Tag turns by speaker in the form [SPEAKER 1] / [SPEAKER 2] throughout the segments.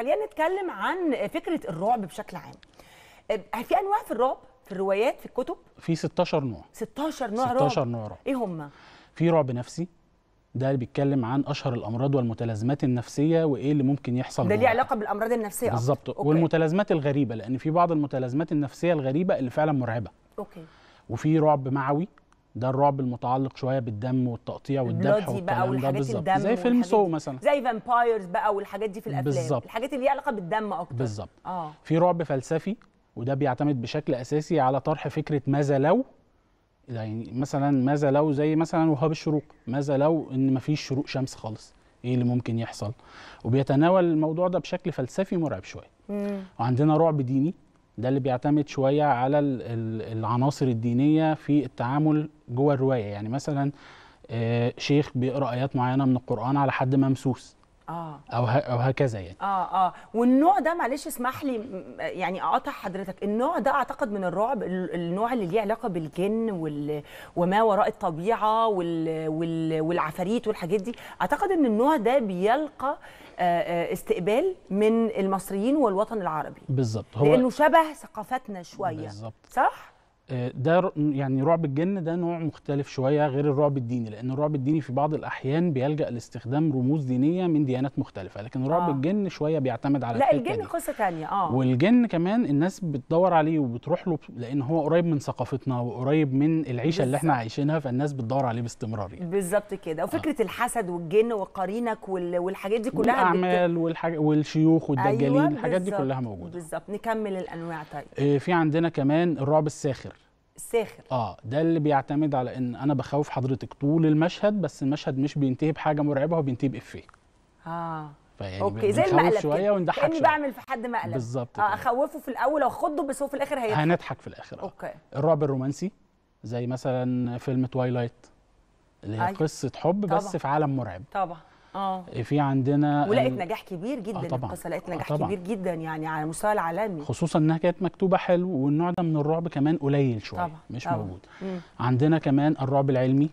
[SPEAKER 1] خلينا نتكلم عن فكره الرعب بشكل عام آه، في انواع في الرعب في
[SPEAKER 2] الروايات في الكتب في 16 نوع
[SPEAKER 1] 16 نوع 16 رعب 16 نوع رعب ايه هم
[SPEAKER 2] في رعب نفسي ده اللي بيتكلم عن اشهر الامراض والمتلازمات النفسيه وايه اللي ممكن يحصل ده ليه علاقه
[SPEAKER 1] بالامراض النفسيه
[SPEAKER 2] بالظبط والمتلازمات الغريبه لان في بعض المتلازمات النفسيه الغريبه اللي فعلا مرعبه اوكي وفي رعب معوي ده الرعب المتعلق شويه بالدم والتقطيع والذبح بقى والحاجات بالظبط زي فيلم سو مثلا زي
[SPEAKER 1] فامبايرز بقى والحاجات دي في الافلام بالزبط. الحاجات اللي ليها علاقه بالدم اكتر بالظبط آه.
[SPEAKER 2] في رعب فلسفي وده بيعتمد بشكل اساسي على طرح فكره ماذا لو يعني مثلا ماذا لو زي مثلا وهاب الشروق ماذا لو ان مفيش شروق شمس خالص ايه اللي ممكن يحصل وبيتناول الموضوع ده بشكل فلسفي مرعب شويه وعندنا رعب ديني ده اللي بيعتمد شويه على العناصر الدينيه في التعامل جوه الروايه يعني مثلا آه، شيخ بيقرا ايات معينه من القران على حد ممسوس
[SPEAKER 1] آه. او او هكذا يعني اه اه والنوع ده معلش اسمح لي يعني اقطع حضرتك النوع ده اعتقد من الرعب النوع اللي ليه علاقه بالجن وال وما وراء الطبيعه وال وال والعفاريت والحاجات دي اعتقد ان النوع ده بيلقى آه، آه، استقبال من المصريين والوطن العربي
[SPEAKER 2] بالظبط هو لانه
[SPEAKER 1] شبه ثقافتنا شويه بالظبط صح
[SPEAKER 2] آه، ده يعني رعب الجن ده نوع مختلف شويه غير الرعب الديني لان الرعب الديني في بعض الاحيان بيلجا لاستخدام رموز دينيه من ديانات مختلفه لكن رعب آه. الجن شويه بيعتمد على لا الجن
[SPEAKER 1] قصه ثانيه اه
[SPEAKER 2] والجن كمان الناس بتدور عليه وبتروح له لان هو قريب من ثقافتنا وقريب من العيشه اللي احنا عايشينها فالناس بتدور عليه باستمرار يعني
[SPEAKER 1] بالظبط كده وفكره آه. الحسد والجن وقرينك والحاجات دي كلها الاعمال
[SPEAKER 2] والحاج... والشيوخ والدجالين أيوة الحاجات دي كلها موجوده
[SPEAKER 1] بالظبط نكمل الانواع طيب
[SPEAKER 2] آه في عندنا كمان الرعب الساخر ساخر اه ده اللي بيعتمد على ان انا بخوف حضرتك طول المشهد بس المشهد مش بينتهي بحاجه مرعبه هو بينتهي بافيه اه فيعني اوكي زي المقلب شويه ونضحك كاني
[SPEAKER 1] بعمل في حد مقلب بالظبط آه اخوفه في الاول واخضه بس هو في الاخر هيضحك
[SPEAKER 2] هنضحك في الاخر آه. اوكي الرعب الرومانسي زي مثلا فيلم توايلايت اللي هي أيوه. قصه حب طبع. بس في عالم مرعب
[SPEAKER 1] طبعا اه
[SPEAKER 2] في عندنا ولقت نجاح
[SPEAKER 1] كبير جدا آه طبعا القصه لقت آه، نجاح آه طبعا. كبير جدا يعني على المستوى العالمي
[SPEAKER 2] خصوصا انها كانت مكتوبه حلو والنوع ده من الرعب كمان قليل شويه طبعا. مش طبعا. موجود مم. عندنا كمان الرعب العلمي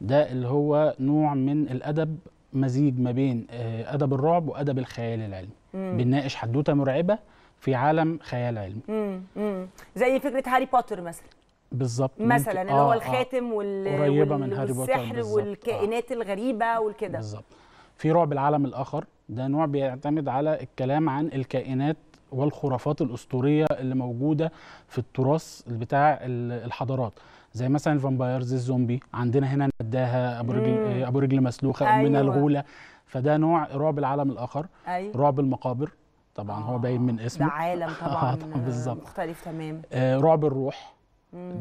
[SPEAKER 2] ده اللي هو نوع من الادب مزيج ما بين آه، ادب الرعب وادب الخيال العلمي بنناقش حدوته مرعبه في عالم خيال علمي
[SPEAKER 1] مم. مم. زي فكره هاري بوتر مثلا
[SPEAKER 2] بالظبط مثلا اللي هو آه، الخاتم
[SPEAKER 1] آه. وال... قريبه وال... من هاري بوتر والسحر والكائنات آه. الغريبه والكده بالظبط
[SPEAKER 2] في رعب العالم الاخر ده نوع بيعتمد على الكلام عن الكائنات والخرافات الاسطوريه اللي موجوده في التراث بتاع الحضارات زي مثلا الفامبايرز الزومبي عندنا هنا نداها ابو رجل ابو رجل مسلوخه أيوة. من الغوله فده نوع رعب العالم الاخر أيوة. رعب المقابر طبعا آه. هو باين من آه، اسمه ده عالم آه، طبعا, طبعًا
[SPEAKER 1] مختلف تمام
[SPEAKER 2] آه رعب الروح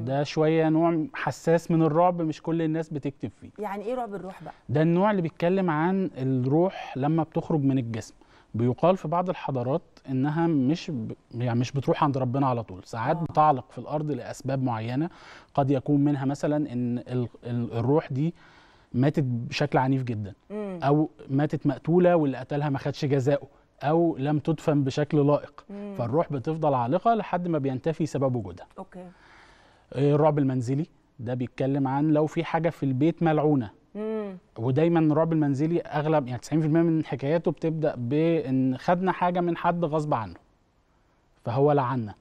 [SPEAKER 2] ده شويه نوع حساس من الرعب مش كل الناس بتكتب فيه
[SPEAKER 1] يعني ايه رعب الروح بقى
[SPEAKER 2] ده النوع اللي بيتكلم عن الروح لما بتخرج من الجسم بيقال في بعض الحضارات انها مش ب... يعني مش بتروح عند ربنا على طول ساعات آه. بتعلق في الارض لاسباب معينه قد يكون منها مثلا ان ال... الروح دي ماتت بشكل عنيف جدا مم. او ماتت مقتوله واللي قتلها ما خدش جزاؤه او لم تدفن بشكل لائق مم. فالروح بتفضل عالقه لحد ما بينتفي سبب وجودها اوكي إيه، الرعب المنزلي ده بيتكلم عن لو في حاجه في البيت ملعونه مم. ودايما الرعب المنزلي اغلب يعني 90% من حكاياته بتبدا بان خدنا حاجه من حد غصب عنه فهو لعنا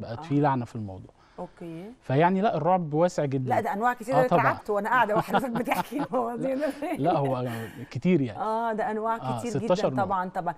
[SPEAKER 2] بقت آه. في لعنه في الموضوع اوكي فيعني لا الرعب واسع جدا لا ده انواع كتير آه تعبت
[SPEAKER 1] وانا قاعده وحضرتك بتحكي المواضيع لا, لا هو كتير يعني اه ده انواع آه، كتير آه جدا طبعا طبعا